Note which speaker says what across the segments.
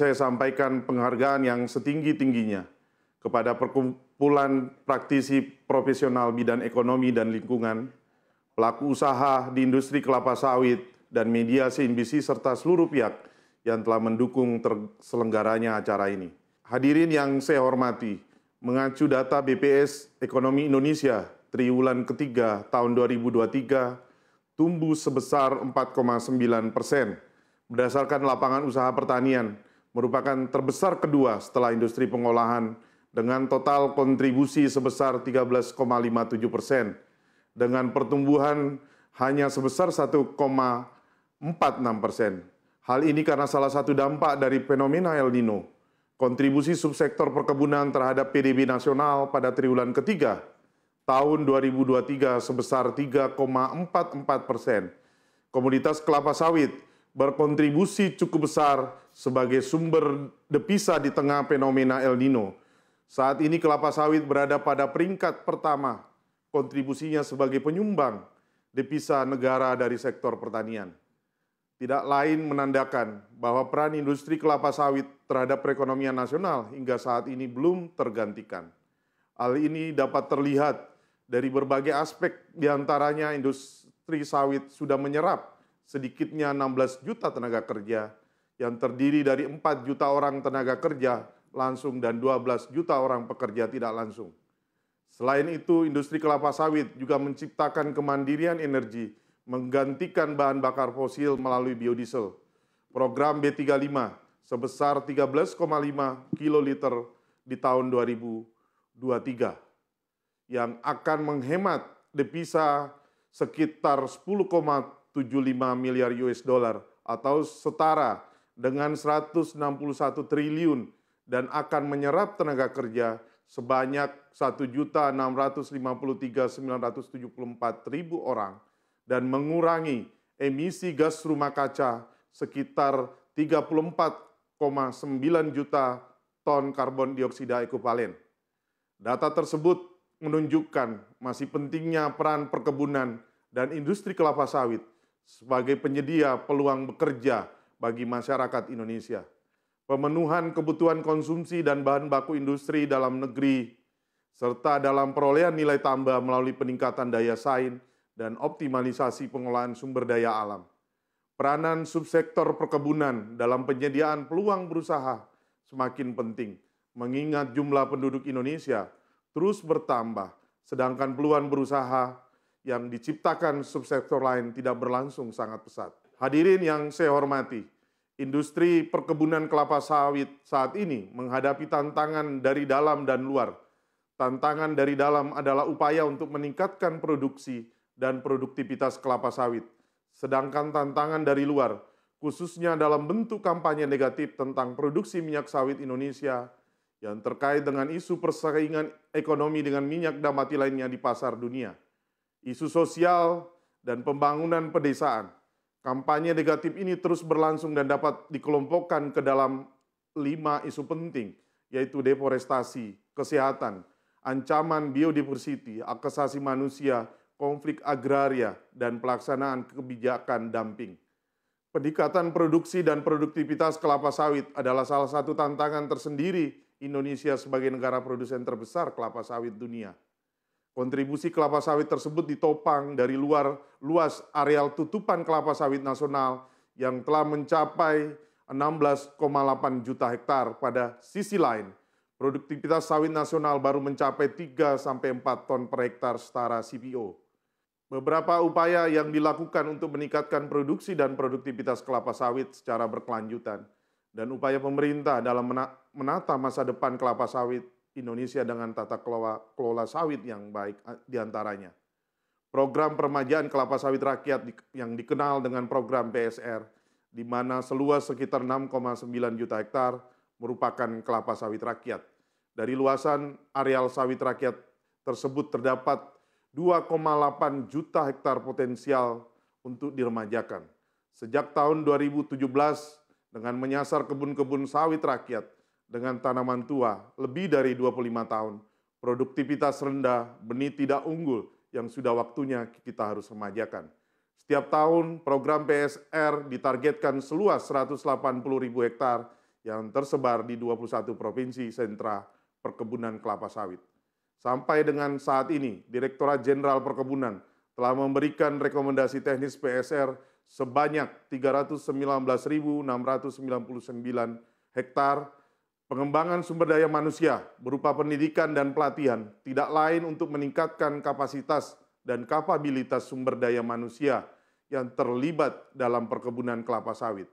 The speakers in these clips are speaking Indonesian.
Speaker 1: saya sampaikan penghargaan yang setinggi-tingginya kepada perkumpulan praktisi profesional bidang ekonomi dan lingkungan, pelaku usaha di industri kelapa sawit dan media CNBC serta seluruh pihak yang telah mendukung terselenggaranya acara ini. Hadirin yang saya hormati, mengacu data BPS Ekonomi Indonesia triwulan ketiga tahun 2023 tumbuh sebesar 4,9 persen berdasarkan lapangan usaha pertanian merupakan terbesar kedua setelah industri pengolahan dengan total kontribusi sebesar 13,57 persen dengan pertumbuhan hanya sebesar 1,46 persen. Hal ini karena salah satu dampak dari fenomena El Nino, kontribusi subsektor perkebunan terhadap PDB nasional pada triwulan ketiga tahun 2023 sebesar 3,44 persen. Komoditas kelapa sawit berkontribusi cukup besar sebagai sumber devisa di tengah fenomena El Nino. Saat ini kelapa sawit berada pada peringkat pertama kontribusinya sebagai penyumbang devisa negara dari sektor pertanian. Tidak lain menandakan bahwa peran industri kelapa sawit terhadap perekonomian nasional hingga saat ini belum tergantikan. Hal ini dapat terlihat dari berbagai aspek diantaranya industri sawit sudah menyerap sedikitnya 16 juta tenaga kerja yang terdiri dari 4 juta orang tenaga kerja langsung dan 12 juta orang pekerja tidak langsung. Selain itu, industri kelapa sawit juga menciptakan kemandirian energi menggantikan bahan bakar fosil melalui biodiesel. Program B35 sebesar 13,5 kiloliter di tahun 2023 yang akan menghemat devisa sekitar 75 miliar US dollar atau setara dengan 161 triliun dan akan menyerap tenaga kerja sebanyak 1.653.974 orang dan mengurangi emisi gas rumah kaca sekitar 34,9 juta ton karbon dioksida ekuvalen. Data tersebut menunjukkan masih pentingnya peran perkebunan dan industri kelapa sawit sebagai penyedia peluang bekerja bagi masyarakat Indonesia. Pemenuhan kebutuhan konsumsi dan bahan baku industri dalam negeri, serta dalam perolehan nilai tambah melalui peningkatan daya saing dan optimalisasi pengolahan sumber daya alam. Peranan subsektor perkebunan dalam penyediaan peluang berusaha semakin penting, mengingat jumlah penduduk Indonesia terus bertambah, sedangkan peluang berusaha yang diciptakan subsektor lain tidak berlangsung sangat pesat. Hadirin yang saya hormati, industri perkebunan kelapa sawit saat ini menghadapi tantangan dari dalam dan luar. Tantangan dari dalam adalah upaya untuk meningkatkan produksi dan produktivitas kelapa sawit. Sedangkan tantangan dari luar, khususnya dalam bentuk kampanye negatif tentang produksi minyak sawit Indonesia yang terkait dengan isu persaingan ekonomi dengan minyak dan mati lainnya di pasar dunia isu sosial, dan pembangunan pedesaan. Kampanye negatif ini terus berlangsung dan dapat dikelompokkan ke dalam lima isu penting, yaitu deforestasi, kesehatan, ancaman biodiversity, aksesasi manusia, konflik agraria, dan pelaksanaan kebijakan dumping. Peningkatan produksi dan produktivitas kelapa sawit adalah salah satu tantangan tersendiri Indonesia sebagai negara produsen terbesar kelapa sawit dunia. Kontribusi kelapa sawit tersebut ditopang dari luar luas areal tutupan kelapa sawit nasional yang telah mencapai 16,8 juta hektar. Pada sisi lain, produktivitas sawit nasional baru mencapai 3 sampai 4 ton per hektar setara CPO. Beberapa upaya yang dilakukan untuk meningkatkan produksi dan produktivitas kelapa sawit secara berkelanjutan dan upaya pemerintah dalam menata masa depan kelapa sawit Indonesia dengan tata kelola, kelola sawit yang baik eh, diantaranya. Program permajaan kelapa sawit rakyat yang dikenal dengan program PSR, di mana seluas sekitar 6,9 juta hektar merupakan kelapa sawit rakyat. Dari luasan areal sawit rakyat tersebut terdapat 2,8 juta hektar potensial untuk diremajakan. Sejak tahun 2017, dengan menyasar kebun-kebun sawit rakyat, dengan tanaman tua lebih dari 25 tahun, produktivitas rendah, benih tidak unggul yang sudah waktunya kita harus remajakan. Setiap tahun program PSR ditargetkan seluas 180 ribu hektar yang tersebar di 21 provinsi sentra perkebunan kelapa sawit. Sampai dengan saat ini, Direktorat Jenderal Perkebunan telah memberikan rekomendasi teknis PSR sebanyak 319.699 hektar Pengembangan sumber daya manusia berupa pendidikan dan pelatihan tidak lain untuk meningkatkan kapasitas dan kapabilitas sumber daya manusia yang terlibat dalam perkebunan kelapa sawit.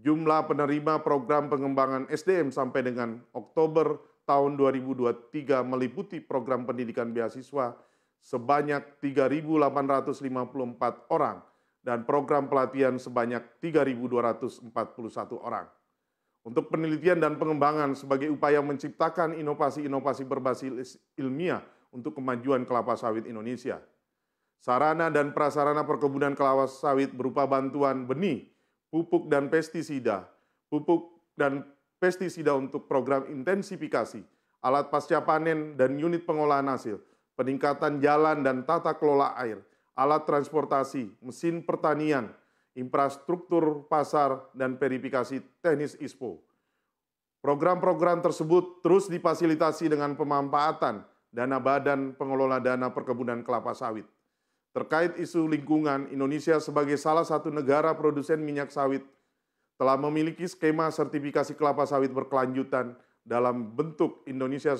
Speaker 1: Jumlah penerima program pengembangan SDM sampai dengan Oktober tahun 2023 meliputi program pendidikan beasiswa sebanyak 3.854 orang dan program pelatihan sebanyak 3.241 orang untuk penelitian dan pengembangan sebagai upaya menciptakan inovasi-inovasi berbasis ilmiah untuk kemajuan kelapa sawit Indonesia. Sarana dan prasarana perkebunan kelapa sawit berupa bantuan benih, pupuk dan pestisida, pupuk dan pestisida untuk program intensifikasi, alat pasca panen dan unit pengolahan hasil, peningkatan jalan dan tata kelola air, alat transportasi, mesin pertanian, infrastruktur pasar, dan verifikasi teknis ISPO. Program-program tersebut terus difasilitasi dengan pemanfaatan dana Badan Pengelola Dana Perkebunan Kelapa Sawit. Terkait isu lingkungan, Indonesia sebagai salah satu negara produsen minyak sawit telah memiliki skema sertifikasi kelapa sawit berkelanjutan dalam bentuk Indonesia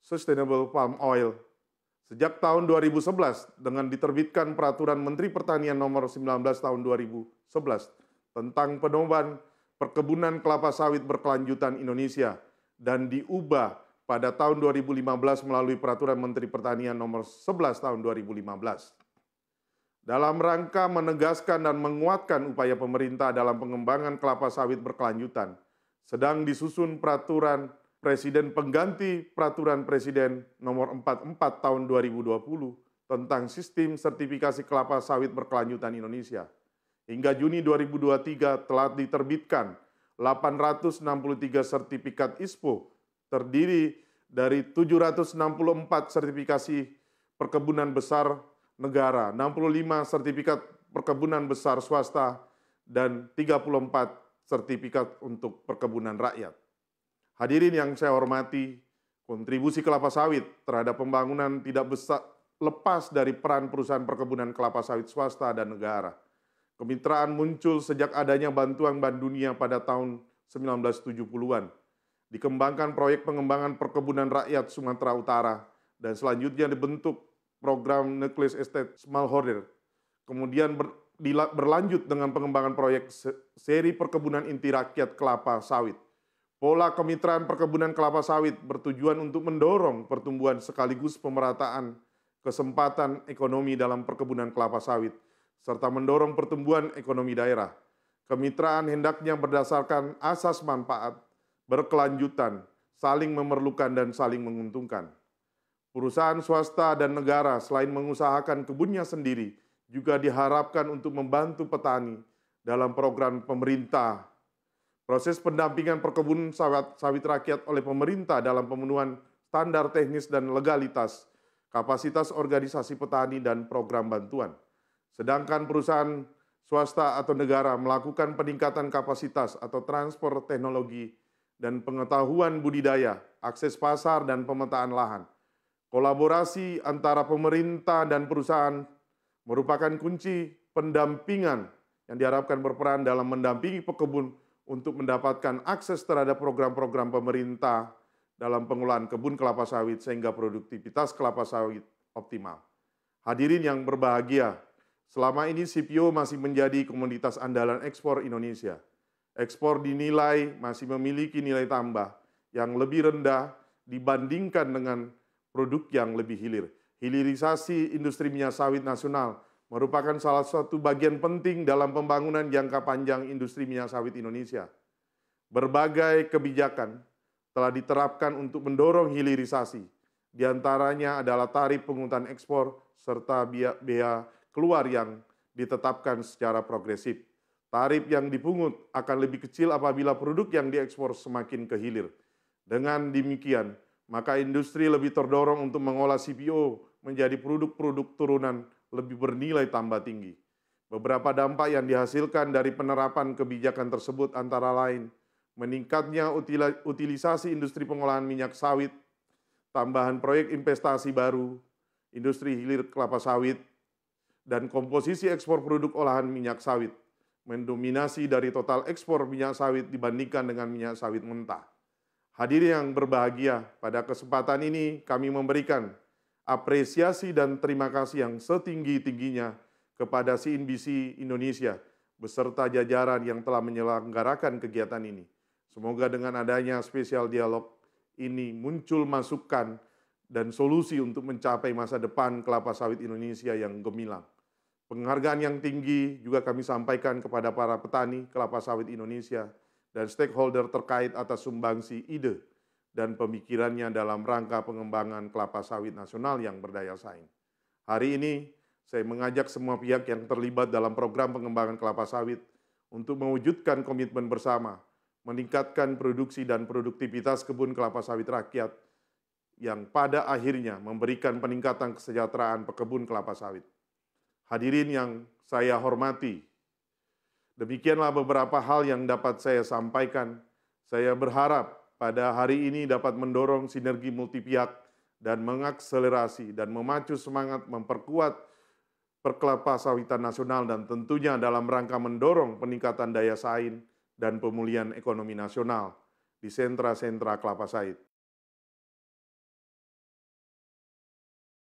Speaker 1: Sustainable Palm Oil Sejak tahun 2011 dengan diterbitkan peraturan Menteri Pertanian nomor 19 tahun 2011 tentang pedoman perkebunan kelapa sawit berkelanjutan Indonesia dan diubah pada tahun 2015 melalui peraturan Menteri Pertanian nomor 11 tahun 2015. Dalam rangka menegaskan dan menguatkan upaya pemerintah dalam pengembangan kelapa sawit berkelanjutan, sedang disusun peraturan Presiden pengganti Peraturan Presiden Nomor 44 Tahun 2020 tentang Sistem Sertifikasi Kelapa Sawit Berkelanjutan Indonesia. Hingga Juni 2023 telah diterbitkan 863 sertifikat ISPO terdiri dari 764 sertifikasi perkebunan besar negara, 65 sertifikat perkebunan besar swasta, dan 34 sertifikat untuk perkebunan rakyat. Hadirin yang saya hormati, kontribusi kelapa sawit terhadap pembangunan tidak besar lepas dari peran perusahaan perkebunan kelapa sawit swasta dan negara. Kemitraan muncul sejak adanya bantuan Bank Dunia pada tahun 1970-an. Dikembangkan proyek pengembangan perkebunan rakyat Sumatera Utara dan selanjutnya dibentuk program Nucleus Estate Smallholder. Kemudian ber, berlanjut dengan pengembangan proyek seri perkebunan inti rakyat kelapa sawit Pola kemitraan perkebunan kelapa sawit bertujuan untuk mendorong pertumbuhan sekaligus pemerataan kesempatan ekonomi dalam perkebunan kelapa sawit, serta mendorong pertumbuhan ekonomi daerah. Kemitraan hendaknya berdasarkan asas manfaat, berkelanjutan, saling memerlukan dan saling menguntungkan. Perusahaan swasta dan negara selain mengusahakan kebunnya sendiri, juga diharapkan untuk membantu petani dalam program pemerintah Proses pendampingan perkebunan sawit, sawit rakyat oleh pemerintah dalam pemenuhan standar teknis dan legalitas, kapasitas organisasi petani dan program bantuan. Sedangkan perusahaan swasta atau negara melakukan peningkatan kapasitas atau transfer teknologi dan pengetahuan budidaya, akses pasar dan pemetaan lahan. Kolaborasi antara pemerintah dan perusahaan merupakan kunci pendampingan yang diharapkan berperan dalam mendampingi pekebun untuk mendapatkan akses terhadap program-program pemerintah dalam pengelolaan kebun kelapa sawit sehingga produktivitas kelapa sawit optimal. Hadirin yang berbahagia, selama ini CPO masih menjadi komoditas andalan ekspor Indonesia. Ekspor dinilai masih memiliki nilai tambah yang lebih rendah dibandingkan dengan produk yang lebih hilir. Hilirisasi industri minyak sawit nasional merupakan salah satu bagian penting dalam pembangunan jangka panjang industri minyak sawit Indonesia. Berbagai kebijakan telah diterapkan untuk mendorong hilirisasi, di antaranya adalah tarif penghutan ekspor serta biaya keluar yang ditetapkan secara progresif. Tarif yang dipungut akan lebih kecil apabila produk yang diekspor semakin ke hilir. Dengan demikian, maka industri lebih terdorong untuk mengolah CPO menjadi produk-produk turunan lebih bernilai tambah tinggi. Beberapa dampak yang dihasilkan dari penerapan kebijakan tersebut antara lain meningkatnya utilisasi industri pengolahan minyak sawit, tambahan proyek investasi baru, industri hilir kelapa sawit, dan komposisi ekspor produk olahan minyak sawit mendominasi dari total ekspor minyak sawit dibandingkan dengan minyak sawit mentah. Hadir yang berbahagia, pada kesempatan ini kami memberikan apresiasi dan terima kasih yang setinggi-tingginya kepada CNBC Indonesia beserta jajaran yang telah menyelenggarakan kegiatan ini. Semoga dengan adanya spesial dialog ini muncul masukan dan solusi untuk mencapai masa depan kelapa sawit Indonesia yang gemilang. Penghargaan yang tinggi juga kami sampaikan kepada para petani kelapa sawit Indonesia dan stakeholder terkait atas sumbangsi ide dan pemikirannya dalam rangka pengembangan kelapa sawit nasional yang berdaya saing. Hari ini, saya mengajak semua pihak yang terlibat dalam program pengembangan kelapa sawit untuk mewujudkan komitmen bersama, meningkatkan produksi dan produktivitas kebun kelapa sawit rakyat yang pada akhirnya memberikan peningkatan kesejahteraan pekebun kelapa sawit. Hadirin yang saya hormati, demikianlah beberapa hal yang dapat saya sampaikan. Saya berharap pada hari ini dapat mendorong sinergi multi multipihak dan mengakselerasi dan memacu semangat memperkuat perkelapa sawitan nasional dan tentunya dalam rangka mendorong peningkatan daya saing dan pemulihan ekonomi nasional di sentra-sentra kelapa sawit.